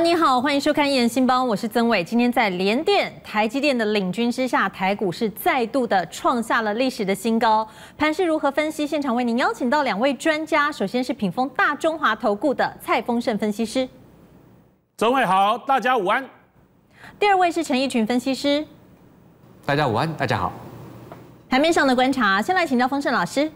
你好，欢迎收看《一人新邦》，我是曾伟。今天在联电、台积电的领军之下，台股是再度的创下了历史的新高。盘是如何分析？现场为您邀请到两位专家，首先是品峰大中华投顾的蔡丰盛分析师。曾伟好，大家午安。第二位是陈奕群分析师，大家午安，大家好。台面上的观察，先来请教丰盛老师。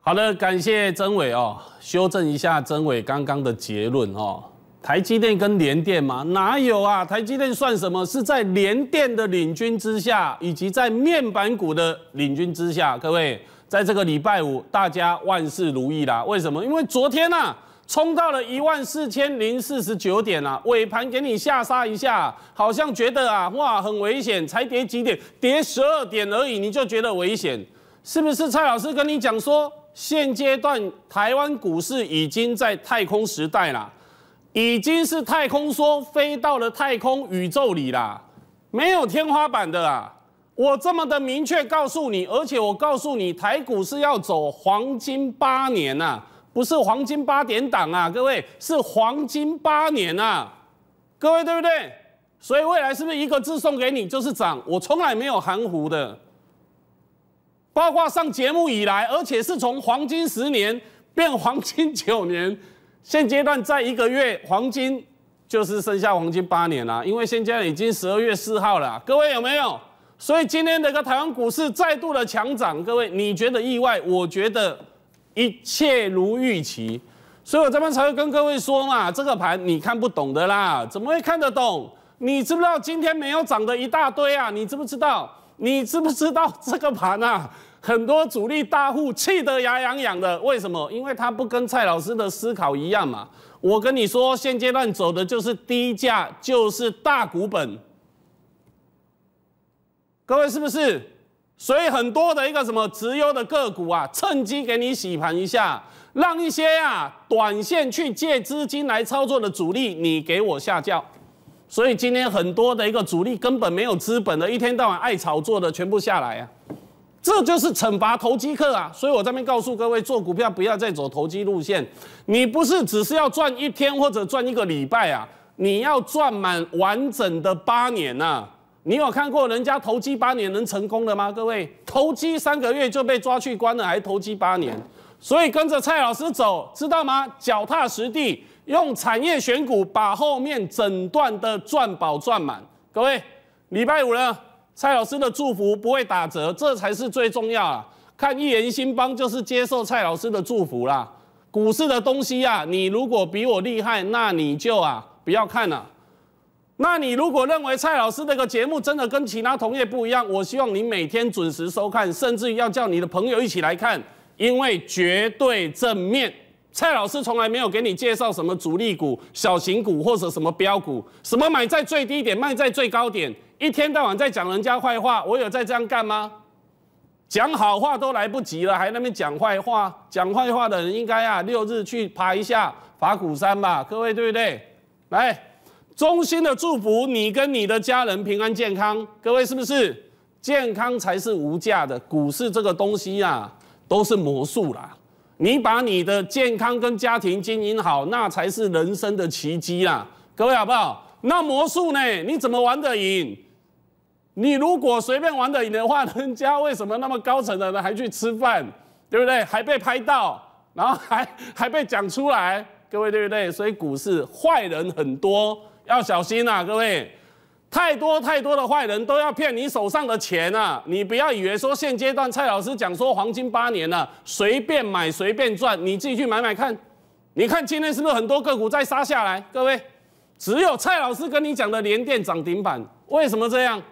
好的，感谢曾伟哦，修正一下曾伟刚刚的结论哦。台积电跟联电吗？哪有啊？台积电算什么？是在联电的领军之下，以及在面板股的领军之下。各位，在这个礼拜五，大家万事如意啦。为什么？因为昨天啊，冲到了一万四千零四十九点啦。尾盘给你下杀一下，好像觉得啊，哇，很危险。才跌几点？跌十二点而已，你就觉得危险？是不是？蔡老师跟你讲说，现阶段台湾股市已经在太空时代了。已经是太空梭飞到了太空宇宙里啦，没有天花板的啦。我这么的明确告诉你，而且我告诉你，台股是要走黄金八年呐，不是黄金八点档啊，各位是黄金八年呐，各位对不对？所以未来是不是一个字送给你就是涨？我从来没有含糊的，包括上节目以来，而且是从黄金十年变黄金九年。现阶段在一个月，黄金就是剩下黄金八年啦，因为现在已经十二月四号了，各位有没有？所以今天这个台湾股市再度的强涨，各位你觉得意外？我觉得一切如预期，所以我这边才会跟各位说嘛，这个盘你看不懂的啦，怎么会看得懂？你知不知道今天没有涨的一大堆啊？你知不知道？你知不知道这个盘啊？很多主力大户气得牙痒痒的，为什么？因为他不跟蔡老师的思考一样嘛。我跟你说，现阶段走的就是低价，就是大股本。各位是不是？所以很多的一个什么直优的个股啊，趁机给你洗盘一下，让一些啊短线去借资金来操作的主力，你给我下轿。所以今天很多的一个主力根本没有资本的，一天到晚爱炒作的全部下来啊。这就是惩罚投机客啊！所以我这边告诉各位，做股票不要再走投机路线。你不是只是要赚一天或者赚一个礼拜啊，你要赚满完整的八年呐！你有看过人家投机八年能成功了吗？各位，投机三个月就被抓去关了，还投机八年？所以跟着蔡老师走，知道吗？脚踏实地，用产业选股把后面整段的赚饱赚满。各位，礼拜五呢？蔡老师的祝福不会打折，这才是最重要啊！看一言新邦就是接受蔡老师的祝福啦。股市的东西啊，你如果比我厉害，那你就啊不要看了。那你如果认为蔡老师这个节目真的跟其他同业不一样，我希望你每天准时收看，甚至要叫你的朋友一起来看，因为绝对正面。蔡老师从来没有给你介绍什么主力股、小型股或者什么标股，什么买在最低点，卖在最高点。一天到晚在讲人家坏话，我有在这样干吗？讲好话都来不及了，还那边讲坏话。讲坏话的人应该啊，六日去爬一下法鼓山吧，各位对不对？来，衷心的祝福你跟你的家人平安健康，各位是不是？健康才是无价的，股市这个东西啊，都是魔术啦。你把你的健康跟家庭经营好，那才是人生的奇迹啊，各位好不好？那魔术呢，你怎么玩得赢？你如果随便玩的，赢的话，人家为什么那么高层的人还去吃饭，对不对？还被拍到，然后还还被讲出来，各位对不对？所以股市坏人很多，要小心呐，各位，太多太多的坏人都要骗你手上的钱啊！你不要以为说现阶段蔡老师讲说黄金八年了，随便买随便赚，你自己去买买看，你看今天是不是很多个股在杀下来？各位，只有蔡老师跟你讲的连电涨停板，为什么这样？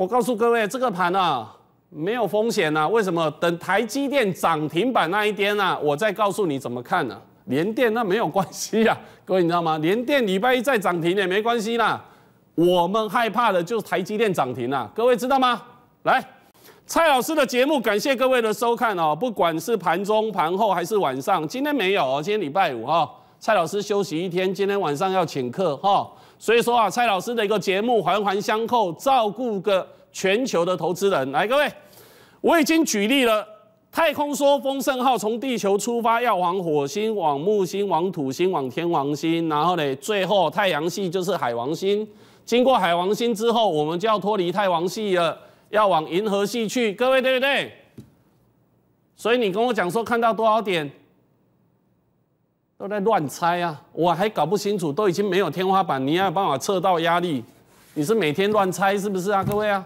我告诉各位，这个盘啊没有风险啊，为什么？等台积电涨停板那一天啊，我再告诉你怎么看呢？连电那没有关系啊，各位你知道吗？连电礼拜一再涨停也没关系啦。我们害怕的就是台积电涨停啊，各位知道吗？来，蔡老师的节目，感谢各位的收看哦。不管是盘中、盘后还是晚上，今天没有，今天礼拜五哈，蔡老师休息一天，今天晚上要请客哈。所以说啊，蔡老师的一个节目环环相扣，照顾个全球的投资人。来，各位，我已经举例了，太空梭风盛号从地球出发，要往火星、往木星、往土星、往天王星，然后呢，最后太阳系就是海王星。经过海王星之后，我们就要脱离太王系了，要往银河系去。各位，对不对？所以你跟我讲说，看到多少点？都在乱猜啊，我还搞不清楚，都已经没有天花板，你要办法测到压力，你是每天乱猜是不是啊？各位啊，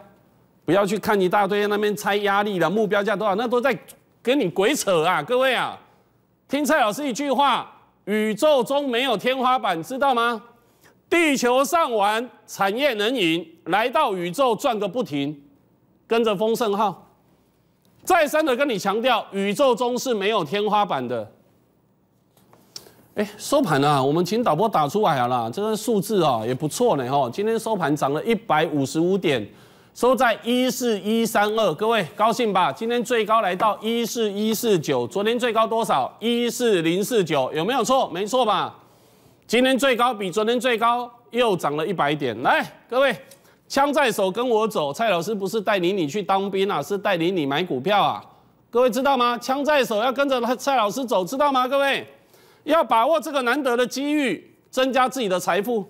不要去看一大堆那边猜压力的目标价多少，那都在跟你鬼扯啊！各位啊，听蔡老师一句话，宇宙中没有天花板，知道吗？地球上玩产业能赢，来到宇宙转个不停，跟着丰盛号，再三的跟你强调，宇宙中是没有天花板的。哎，收盘了，我们请导播打出来好了。这个数字啊也不错呢哈。今天收盘涨了一百五十五点，收在一四一三二，各位高兴吧？今天最高来到一四一四九，昨天最高多少？一四零四九，有没有错？没错吧？今天最高比昨天最高又涨了一百点。来，各位，枪在手，跟我走。蔡老师不是带领你去当兵啊，是带领你买股票啊。各位知道吗？枪在手，要跟着蔡老师走，知道吗？各位。要把握这个难得的机遇，增加自己的财富。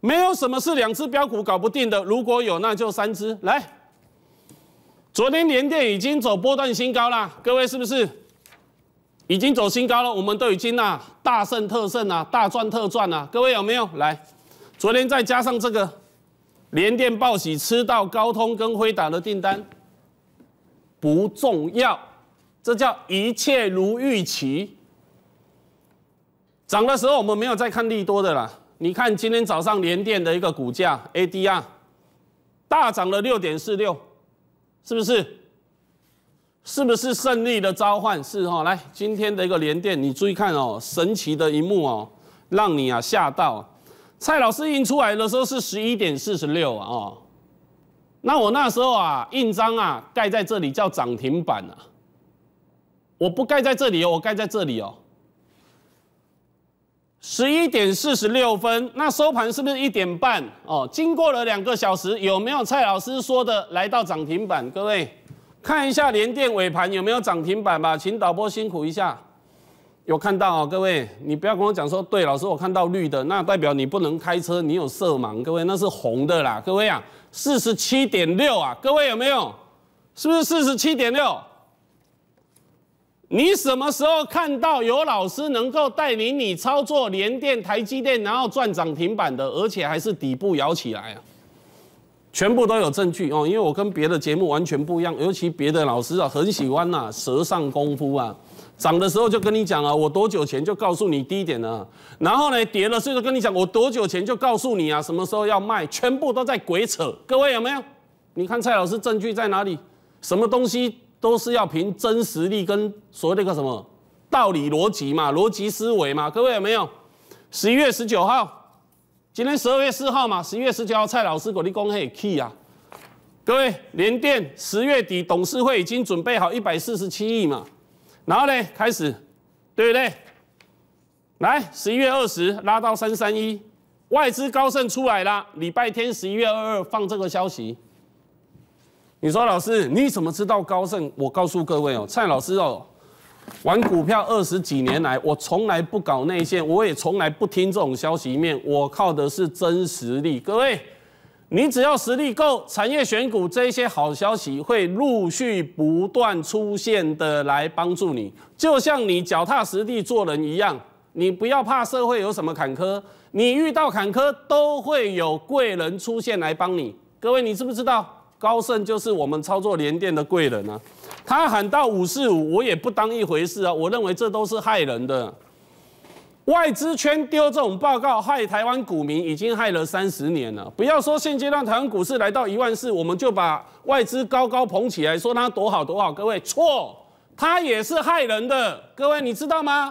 没有什么是两只标股搞不定的，如果有，那就三只来。昨天联电已经走波段新高啦，各位是不是已经走新高了？我们都已经啊大胜特胜啊，大赚特赚啊，各位有没有来？昨天再加上这个联电报喜，吃到高通跟辉达的订单，不重要，这叫一切如预期。涨的时候我们没有再看利多的啦。你看今天早上联电的一个股价 ADR 大涨了六点四六，是不是？是不是胜利的召唤？是哈。来，今天的一个联电，你注意看哦，神奇的一幕哦，让你啊吓到。蔡老师印出来的时候是十一点四十六啊哦，那我那时候啊印章啊盖在这里叫涨停板啊，我不盖在这里哦，我盖在这里哦。十一点四十六分，那收盘是不是一点半？哦，经过了两个小时，有没有蔡老师说的来到涨停板？各位看一下联电尾盘有没有涨停板吧，请导播辛苦一下。有看到哦，各位，你不要跟我讲说对，老师我看到绿的，那代表你不能开车，你有色盲。各位那是红的啦，各位啊，四十七点六啊，各位有没有？是不是四十七点六？你什么时候看到有老师能够带领你操作联电、台积电，然后赚涨停板的，而且还是底部摇起来啊？全部都有证据哦，因为我跟别的节目完全不一样，尤其别的老师啊，很喜欢呐，舌上功夫啊，涨的时候就跟你讲啊，我多久前就告诉你低点啊，然后呢，跌了，所以说跟你讲，我多久前就告诉你啊，什么时候要卖，全部都在鬼扯。各位有没有？你看蔡老师证据在哪里？什么东西？都是要凭真实力跟所谓的个什么道理逻辑嘛，逻辑思维嘛，各位有没有？十一月十九号，今天十二月四号嘛，十一月十九号蔡老师给你供嘿 key 啊，各位联电十月底董事会已经准备好一百四十七亿嘛，然后呢开始，对不对？来十一月二十拉到三三一，外资高盛出来了，礼拜天十一月二二放这个消息。你说老师，你怎么知道高盛？我告诉各位哦，蔡老师哦，玩股票二十几年来，我从来不搞内线，我也从来不听这种消息面，我靠的是真实力。各位，你只要实力够，产业选股这些好消息会陆续不断出现的来帮助你。就像你脚踏实地做人一样，你不要怕社会有什么坎坷，你遇到坎坷都会有贵人出现来帮你。各位，你知不知道？高盛就是我们操作联电的贵人啊，他喊到五四五，我也不当一回事啊，我认为这都是害人的。外资圈丢这种报告害台湾股民，已经害了三十年了。不要说现阶段台湾股市来到一万四，我们就把外资高高捧起来，说它多好多好，各位错，它也是害人的，各位你知道吗？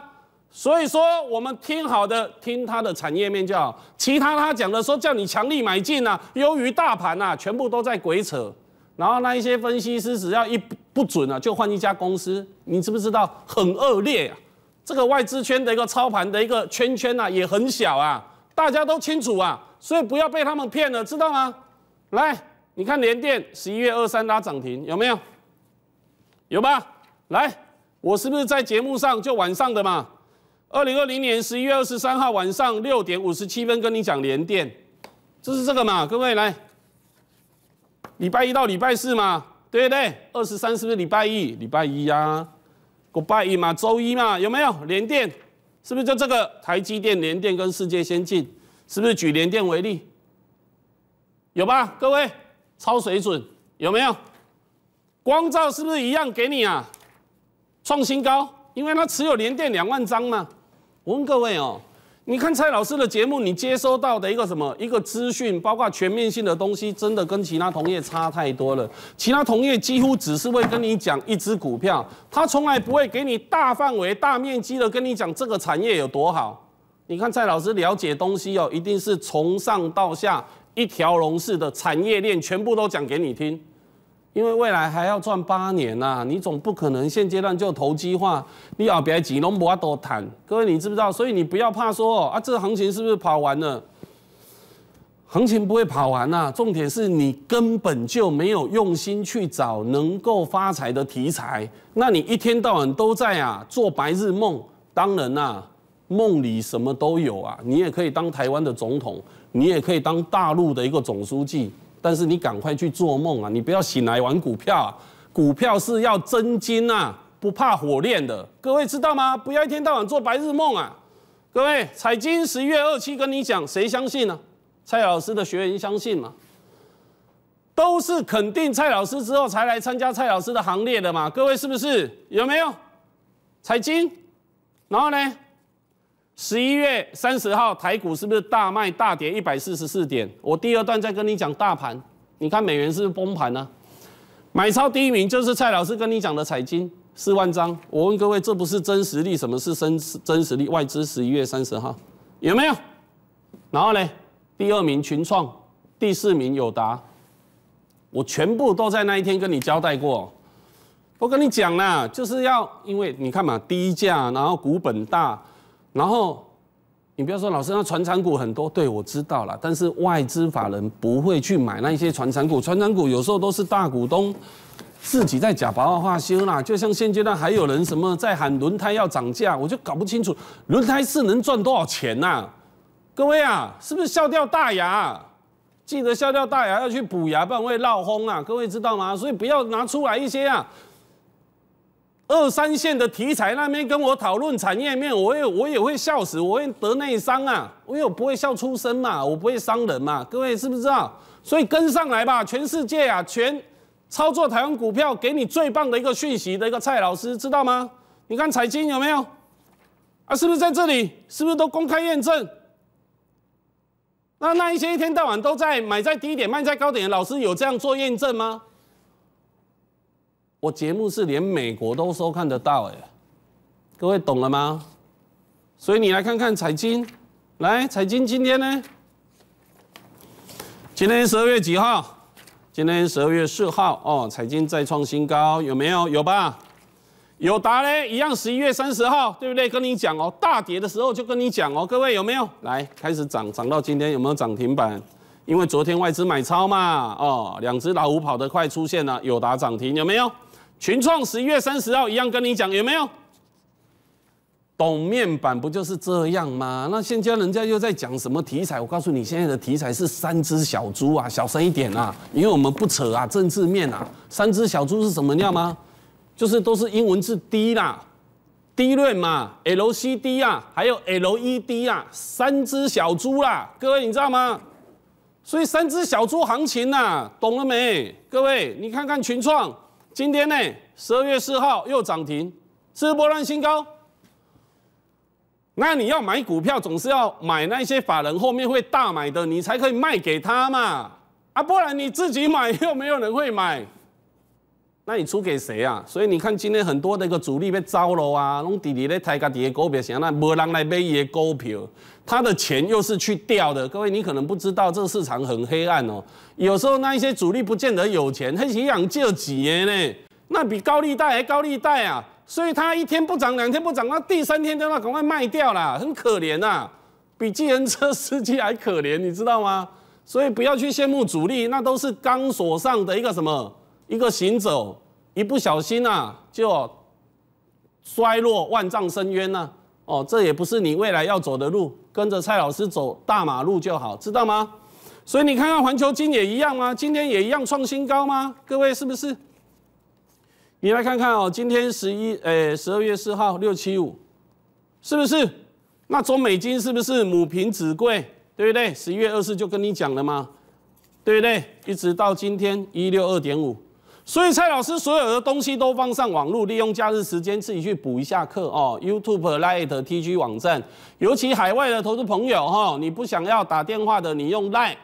所以说，我们听好的，听他的产业面就好；其他他讲的说叫你强力买进啊，优于大盘啊，全部都在鬼扯。然后那一些分析师只要一不准啊，就换一家公司，你知不知道？很恶劣啊！这个外资圈的一个操盘的一个圈圈啊，也很小啊，大家都清楚啊，所以不要被他们骗了，知道吗？来，你看联电十一月二三拉涨停有没有？有吧？来，我是不是在节目上就晚上的嘛？二零二零年十一月二十三号晚上六点五十七分，跟你讲连电，这是这个嘛？各位来，礼拜一到礼拜四嘛，对不对？二十三是不是礼拜一？礼拜一呀，礼拜一嘛，周一嘛，有没有连电？是不是就这个台积电连电跟世界先进？是不是举连电为例？有吧？各位超水准有没有？光照是不是一样给你啊？创新高，因为它持有连电两万张嘛。我问各位哦，你看蔡老师的节目，你接收到的一个什么一个资讯，包括全面性的东西，真的跟其他同业差太多了。其他同业几乎只是会跟你讲一只股票，他从来不会给你大范围、大面积的跟你讲这个产业有多好。你看蔡老师了解东西哦，一定是从上到下一条龙式的产业链，全部都讲给你听。因为未来还要赚八年呐，你总不可能现阶段就投机化，你啊别急，侬不要谈。各位你知不知道？所以你不要怕说啊，这个行情是不是跑完了？行情不会跑完呐，重点是你根本就没有用心去找能够发财的题材。那你一天到晚都在啊做白日梦，当然啦，梦里什么都有啊，你也可以当台湾的总统，你也可以当大陆的一个总书记。但是你赶快去做梦啊！你不要醒来玩股票，啊，股票是要真金啊，不怕火炼的。各位知道吗？不要一天到晚做白日梦啊！各位，财经十一月二期跟你讲，谁相信呢？蔡老师的学员相信吗？都是肯定蔡老师之后才来参加蔡老师的行列的嘛？各位是不是？有没有？财经，然后呢？十一月三十号，台股是不是大卖大跌一百四十四点？我第二段再跟你讲大盘。你看美元是不是崩盘呢？买超第一名就是蔡老师跟你讲的彩金四万张。我问各位，这不是真实力，什么是真真实力？外资十一月三十号有没有？然后呢，第二名群创，第四名友达，我全部都在那一天跟你交代过。我跟你讲啦，就是要因为你看嘛，低价，然后股本大。然后，你不要说老师，那船产股很多，对我知道了。但是外资法人不会去买那一些船产股，船产股有时候都是大股东自己在假白话化修啦。就像现阶段还有人什么在喊轮胎要涨价，我就搞不清楚轮胎是能赚多少钱呐？各位啊，是不是笑掉大牙？记得笑掉大牙要去补牙，不然会闹轰啊！各位知道吗？所以不要拿出来一些啊。二三线的题材那边跟我讨论产业面，我也我也会笑死，我会得内伤啊！因为我不会笑出声嘛，我不会伤人嘛，各位是不是啊？所以跟上来吧，全世界啊，全操作台湾股票，给你最棒的一个讯息的一个蔡老师，知道吗？你看财经有没有啊？是不是在这里？是不是都公开验证？那那一些一天到晚都在买在低点卖在高点的老师，有这样做验证吗？我节目是连美国都收看得到哎，各位懂了吗？所以你来看看财经，来财经今天呢？今天十二月几号？今天十二月四号哦，财经再创新高有没有？有吧？有答嘞，一样，十一月三十号对不对？跟你讲哦，大跌的时候就跟你讲哦，各位有没有？来开始涨，涨到今天有没有涨停板？因为昨天外资买超嘛哦，两只老虎跑得快出现了，有答涨停有没有？群创十一月三十号一样跟你讲，有没有懂面板不就是这样吗？那现在人家又在讲什么题材？我告诉你，现在的题材是三只小猪啊！小声一点啊，因为我们不扯啊，政治面啊。三只小猪是什么料吗？就是都是英文字 D 啦，D 论嘛，LCD 啊，还有 LED 啊，三只小猪啦，各位你知道吗？所以三只小猪行情呐，懂了没？各位，你看看群创。今天呢，十二月四号又涨停，是波段新高。那你要买股票，总是要买那些法人后面会大买的，你才可以卖给他嘛。啊，不然你自己买又没有人会买。那你出给谁啊？所以你看今天很多的一个主力被招了啊，拢弟弟咧抬家己的股票，想那没人来买伊的股票，他的钱又是去掉的。各位，你可能不知道这个市场很黑暗哦，有时候那一些主力不见得有钱，他养鸡几年呢？那比高利贷还高利贷啊！所以他一天不涨，两天不涨，那第三天就要赶快卖掉啦，很可怜呐，比计程车司机还可怜，你知道吗？所以不要去羡慕主力，那都是钢索上的一个什么？一个行走一不小心呐，就摔落万丈深渊呐！哦，这也不是你未来要走的路，跟着蔡老师走大马路就好，知道吗？所以你看看环球金也一样吗？今天也一样创新高吗？各位是不是？你来看看哦，今天十一，诶，十二月四号六七五，是不是？那中美金是不是母凭子贵？对不对？十一月二四就跟你讲了嘛，对不对？一直到今天一六二点五。所以蔡老师所有的东西都放上网络，利用假日时间自己去补一下课哦。YouTube、Line、TG 网站，尤其海外的投资朋友哈，你不想要打电话的，你用 Line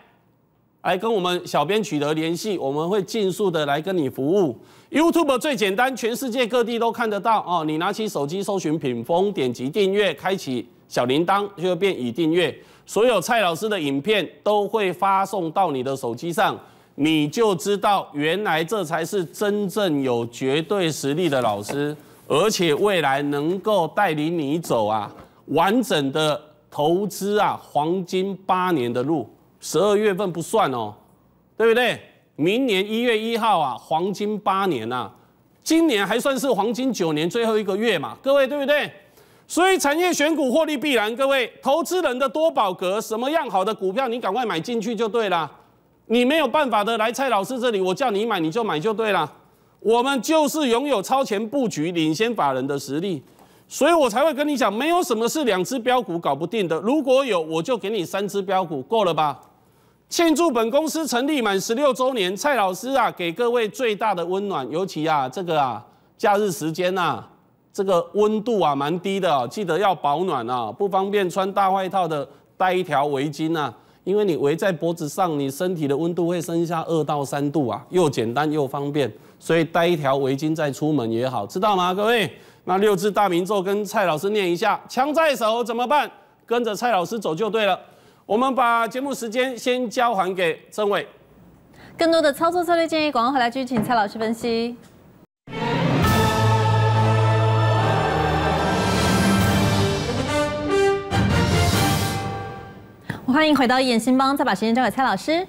来跟我们小编取得联系，我们会尽速的来跟你服务。YouTube 最简单，全世界各地都看得到哦。你拿起手机搜寻品风，点击订阅，开启小铃铛就会变已订阅，所有蔡老师的影片都会发送到你的手机上。你就知道，原来这才是真正有绝对实力的老师，而且未来能够带领你走啊，完整的投资啊，黄金八年的路，十二月份不算哦，对不对？明年一月一号啊，黄金八年呐，今年还算是黄金九年最后一个月嘛，各位对不对？所以产业选股获利必然，各位投资人的多宝格，什么样好的股票你赶快买进去就对了。你没有办法的，来蔡老师这里，我叫你买你就买就对了。我们就是拥有超前布局、领先法人的实力，所以我才会跟你讲，没有什么是两只标股搞不定的。如果有，我就给你三只标股，够了吧。庆祝本公司成立满十六周年，蔡老师啊，给各位最大的温暖。尤其啊，这个啊，假日时间啊，这个温度啊，蛮低的哦，记得要保暖啊。不方便穿大外套的，带一条围巾啊。因为你围在脖子上，你身体的温度会升下二到三度啊，又简单又方便，所以带一条围巾再出门也好，知道吗，各位？那六字大明咒跟蔡老师念一下，枪在手怎么办？跟着蔡老师走就对了。我们把节目时间先交还给政委，更多的操作策略建议，广告回来继续请蔡老师分析。欢迎回到一眼新邦，再把时间交给蔡老师。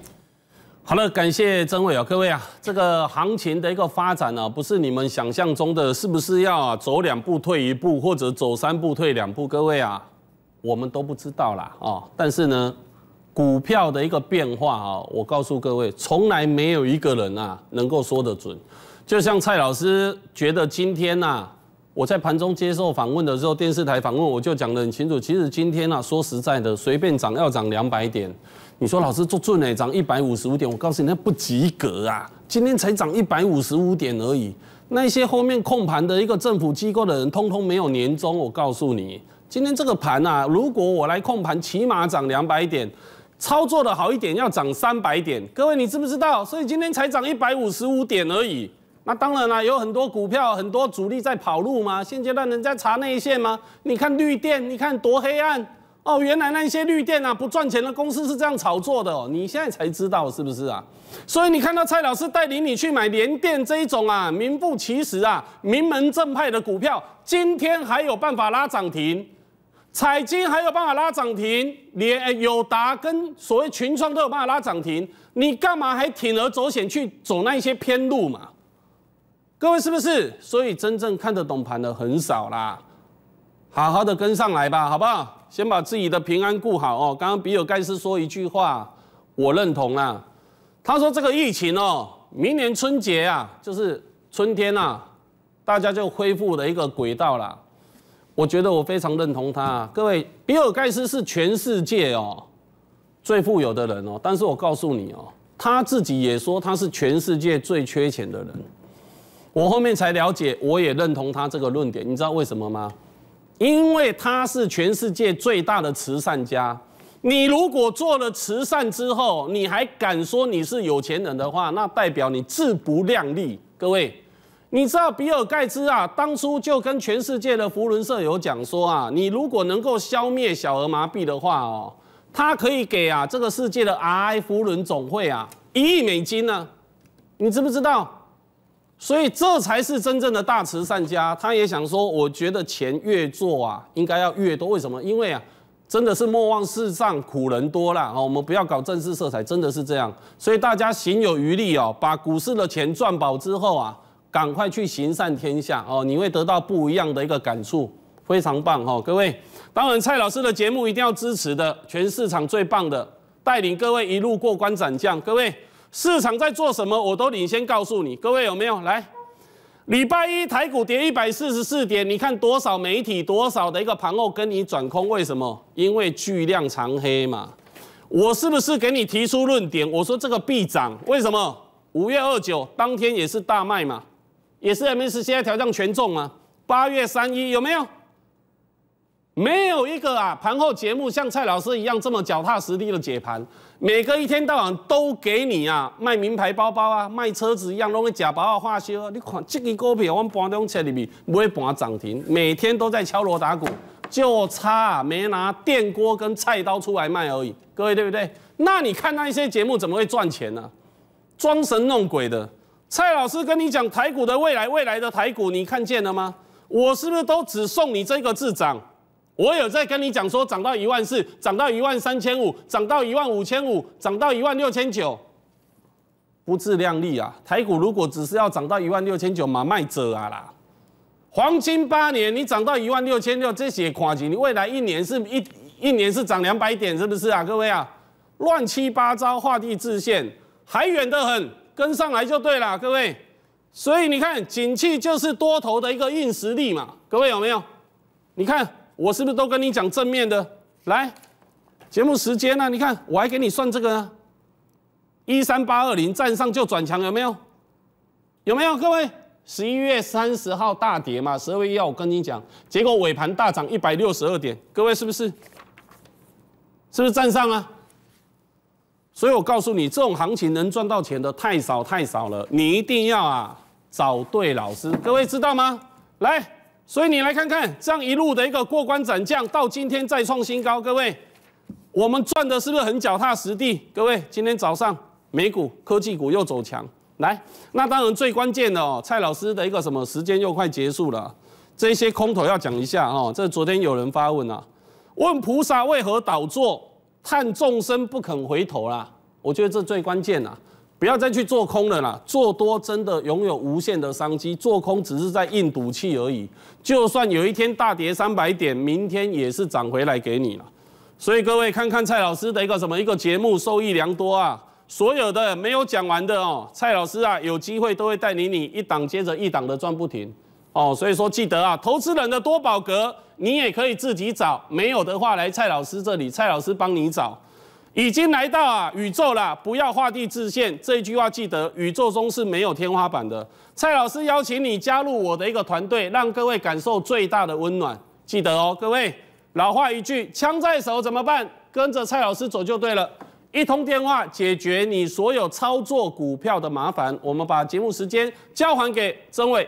好了，感谢曾伟啊，各位啊，这个行情的一个发展呢，不是你们想象中的，是不是要走两步退一步，或者走三步退两步？各位啊，我们都不知道啦哦。但是呢，股票的一个变化啊，我告诉各位，从来没有一个人啊能够说得准。就像蔡老师觉得今天啊。我在盘中接受访问的时候，电视台访问，我就讲的很清楚。其实今天呢，说实在的，随便涨要涨两百点。你说老师做准哎，涨一百五十五点，我告诉你那不及格啊！今天才涨一百五十五点而已。那些后面控盘的一个政府机构的人，通通没有年终。我告诉你，今天这个盘啊，如果我来控盘，起码涨两百点，操作的好一点要涨三百点。各位你知不知道？所以今天才涨一百五十五点而已。那当然啦，有很多股票，很多主力在跑路嘛。现阶段人在查内线吗？你看绿电，你看多黑暗哦！原来那些绿电啊，不赚钱的公司是这样炒作的。哦。你现在才知道是不是啊？所以你看到蔡老师带领你去买联电这一种啊，名副其实啊，名门正派的股票，今天还有办法拉涨停，彩金还有办法拉涨停，连友达跟所谓群创都有办法拉涨停，你干嘛还铤而走险去走那一些偏路嘛？各位是不是？所以真正看得懂盘的很少啦，好好的跟上来吧，好不好？先把自己的平安顾好哦。刚刚比尔盖茨说一句话，我认同啦。他说这个疫情哦，明年春节啊，就是春天啊，大家就恢复了一个轨道啦。我觉得我非常认同他。各位，比尔盖茨是全世界哦最富有的人哦，但是我告诉你哦，他自己也说他是全世界最缺钱的人。我后面才了解，我也认同他这个论点。你知道为什么吗？因为他是全世界最大的慈善家。你如果做了慈善之后，你还敢说你是有钱人的话，那代表你自不量力。各位，你知道比尔盖茨啊，当初就跟全世界的福伦社有讲说啊，你如果能够消灭小儿麻痹的话哦，他可以给啊这个世界的 R I 福伦总会啊一亿美金呢。你知不知道？所以这才是真正的大慈善家。他也想说，我觉得钱越做啊，应该要越多。为什么？因为啊，真的是莫忘世上苦人多啦。哦，我们不要搞政治色彩，真的是这样。所以大家行有余力哦，把股市的钱赚饱之后啊，赶快去行善天下哦。你会得到不一样的一个感触，非常棒哦，各位。当然，蔡老师的节目一定要支持的，全市场最棒的，带领各位一路过关斩将，各位。市场在做什么？我都领先告诉你，各位有没有来？礼拜一台股跌一百四十四点，你看多少媒体多少的一个盘后跟你转空？为什么？因为巨量长黑嘛。我是不是给你提出论点？我说这个必涨，为什么？五月二九当天也是大卖嘛，也是 M S 现在调降权重啊。八月三一有没有？没有一个啊，盘后节目像蔡老师一样这么脚踏实地的解盘，每个一天到晚都给你啊卖名牌包包啊，卖车子一样，弄个假包啊，花修啊。你看，这个股票我们盘中切里面每盘涨停，每天都在敲锣打鼓，就差没拿电锅跟菜刀出来卖而已。各位对不对？那你看那一些节目怎么会赚钱呢？装神弄鬼的蔡老师跟你讲台股的未来，未来的台股你看见了吗？我是不是都只送你这个智涨？我有在跟你讲，说涨到一万四，涨到一万三千五，涨到一万五千五，涨到一万六千九，不自量力啊！台股如果只是要涨到一万六千九嘛，卖折啊啦！黄金八年，你涨到一万六千六，这些夸张，你未来一年是一一年是涨两百点，是不是啊，各位啊？乱七八糟画地自限，还远得很，跟上来就对了，各位。所以你看，景气就是多头的一个硬实力嘛，各位有没有？你看。我是不是都跟你讲正面的？来，节目时间呢？你看我还给你算这个呢，一三八二零站上就转强，有没有？有没有？各位，十一月三十号大跌嘛，十二月一号我跟你讲，结果尾盘大涨一百六十二点，各位是不是？是不是站上啊？所以我告诉你，这种行情能赚到钱的太少太少了，你一定要啊找对老师，各位知道吗？来。所以你来看看这样一路的一个过关斩将，到今天再创新高，各位，我们赚的是不是很脚踏实地？各位，今天早上美股科技股又走强，来，那当然最关键的哦，蔡老师的一个什么时间又快结束了，这些空头要讲一下哦。这昨天有人发问啊，问菩萨为何倒坐，叹众生不肯回头啦。我觉得这最关键啊。不要再去做空了啦，做多真的拥有无限的商机，做空只是在硬赌气而已。就算有一天大跌三百点，明天也是涨回来给你了。所以各位看看蔡老师的一个什么一个节目，受益良多啊。所有的没有讲完的哦，蔡老师啊，有机会都会带你你一档接着一档的赚不停哦。所以说记得啊，投资人的多宝格你也可以自己找，没有的话来蔡老师这里，蔡老师帮你找。已经来到啊宇宙了，不要画地自限，这一句话记得，宇宙中是没有天花板的。蔡老师邀请你加入我的一个团队，让各位感受最大的温暖，记得哦，各位老话一句，枪在手怎么办？跟着蔡老师走就对了，一通电话解决你所有操作股票的麻烦。我们把节目时间交还给曾伟。